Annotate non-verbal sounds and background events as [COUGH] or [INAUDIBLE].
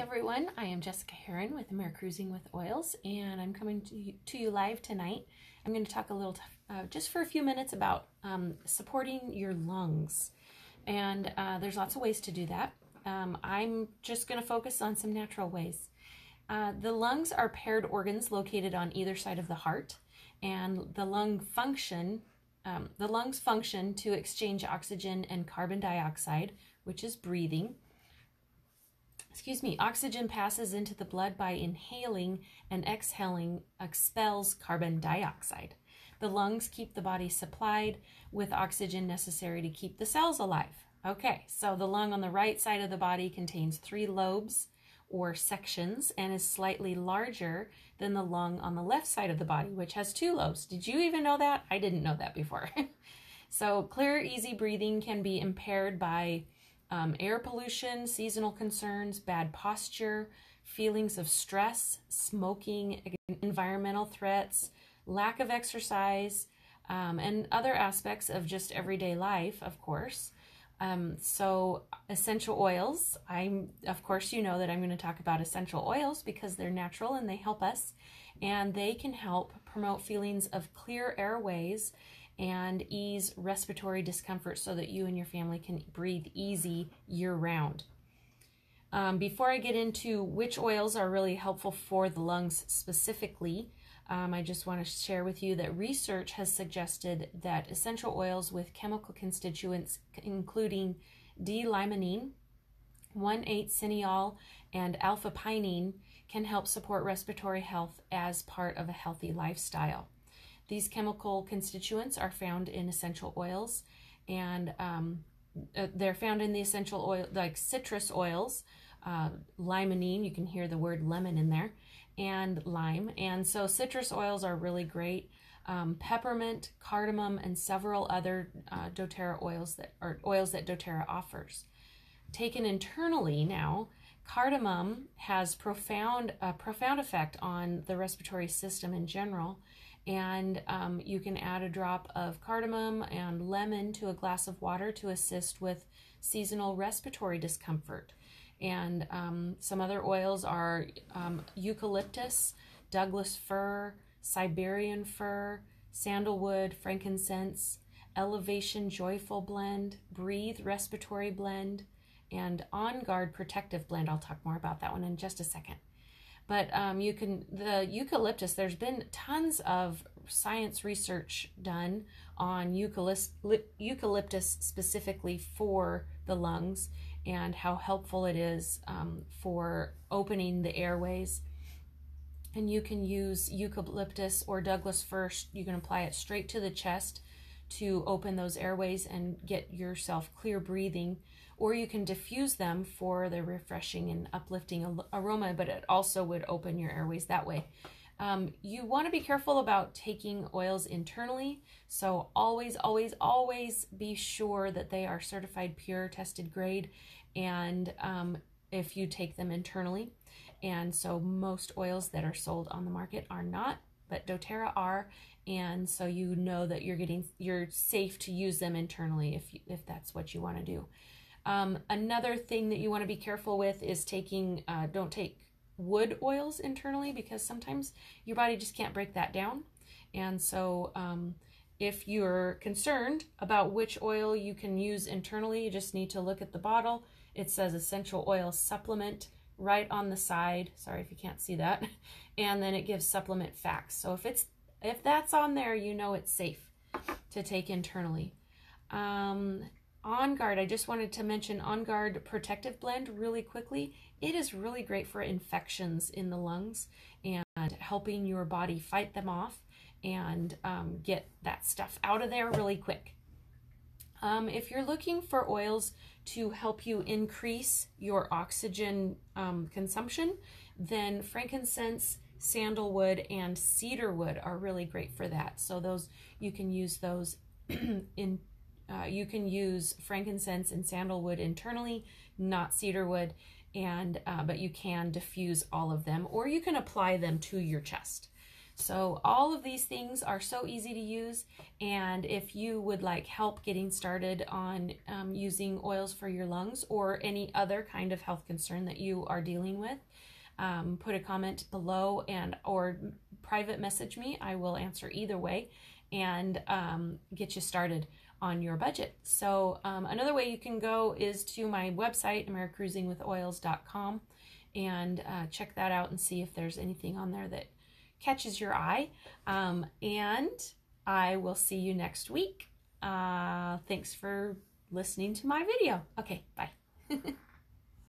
everyone, I am Jessica Heron with Amer Cruising with Oils, and I'm coming to you, to you live tonight. I'm going to talk a little, uh, just for a few minutes, about um, supporting your lungs. And uh, there's lots of ways to do that. Um, I'm just going to focus on some natural ways. Uh, the lungs are paired organs located on either side of the heart, and the lung function, um, the lungs function to exchange oxygen and carbon dioxide, which is breathing excuse me, oxygen passes into the blood by inhaling and exhaling expels carbon dioxide. The lungs keep the body supplied with oxygen necessary to keep the cells alive. Okay, so the lung on the right side of the body contains three lobes or sections and is slightly larger than the lung on the left side of the body, which has two lobes. Did you even know that? I didn't know that before. [LAUGHS] so, clear, easy breathing can be impaired by um, air pollution, seasonal concerns, bad posture, feelings of stress, smoking, environmental threats, lack of exercise, um, and other aspects of just everyday life, of course. Um, so essential oils, I'm, of course, you know that I'm going to talk about essential oils because they're natural and they help us and they can help promote feelings of clear airways and ease respiratory discomfort so that you and your family can breathe easy year round. Um, before I get into which oils are really helpful for the lungs specifically, um, I just want to share with you that research has suggested that essential oils with chemical constituents, including D-limonene, 1,8-cineol, and alpha-pinene, can help support respiratory health as part of a healthy lifestyle. These chemical constituents are found in essential oils, and um, uh, they're found in the essential oil, like citrus oils, uh, limonene, you can hear the word lemon in there, and lime. And so citrus oils are really great. Um, peppermint, cardamom, and several other uh, doTERRA oils that are oils that doTERRA offers. Taken internally now, cardamom has profound a profound effect on the respiratory system in general and um, you can add a drop of cardamom and lemon to a glass of water to assist with seasonal respiratory discomfort. And um, some other oils are um, eucalyptus, Douglas fir, Siberian fir, sandalwood, frankincense, elevation joyful blend, breathe respiratory blend, and on guard protective blend. I'll talk more about that one in just a second. But um, you can the eucalyptus. There's been tons of science research done on eucalyptus, eucalyptus specifically for the lungs and how helpful it is um, for opening the airways. And you can use eucalyptus or Douglas fir. You can apply it straight to the chest to open those airways and get yourself clear breathing, or you can diffuse them for the refreshing and uplifting aroma, but it also would open your airways that way. Um, you want to be careful about taking oils internally, so always, always, always be sure that they are certified pure, tested grade, and um, if you take them internally. And so most oils that are sold on the market are not but doTERRA are, and so you know that you're getting you're safe to use them internally if you, if that's what you want to do. Um, another thing that you want to be careful with is taking uh, don't take wood oils internally because sometimes your body just can't break that down, and so. Um, if you're concerned about which oil you can use internally, you just need to look at the bottle. It says essential oil supplement right on the side. Sorry if you can't see that. [LAUGHS] And then it gives supplement facts. So if it's if that's on there, you know it's safe to take internally. Um, on Guard, I just wanted to mention On Guard Protective Blend really quickly. It is really great for infections in the lungs and helping your body fight them off and um, get that stuff out of there really quick. Um, if you're looking for oils to help you increase your oxygen um, consumption, then frankincense, sandalwood, and cedarwood are really great for that. So those you can use those [CLEARS THROAT] in uh, you can use frankincense and sandalwood internally, not cedarwood, and uh, but you can diffuse all of them, or you can apply them to your chest. So all of these things are so easy to use and if you would like help getting started on um, using oils for your lungs or any other kind of health concern that you are dealing with, um, put a comment below and or private message me. I will answer either way and um, get you started on your budget. So um, another way you can go is to my website, AmeriCruisingWithOils.com, and uh, check that out and see if there's anything on there that catches your eye. Um, and I will see you next week. Uh, thanks for listening to my video. Okay, bye. [LAUGHS]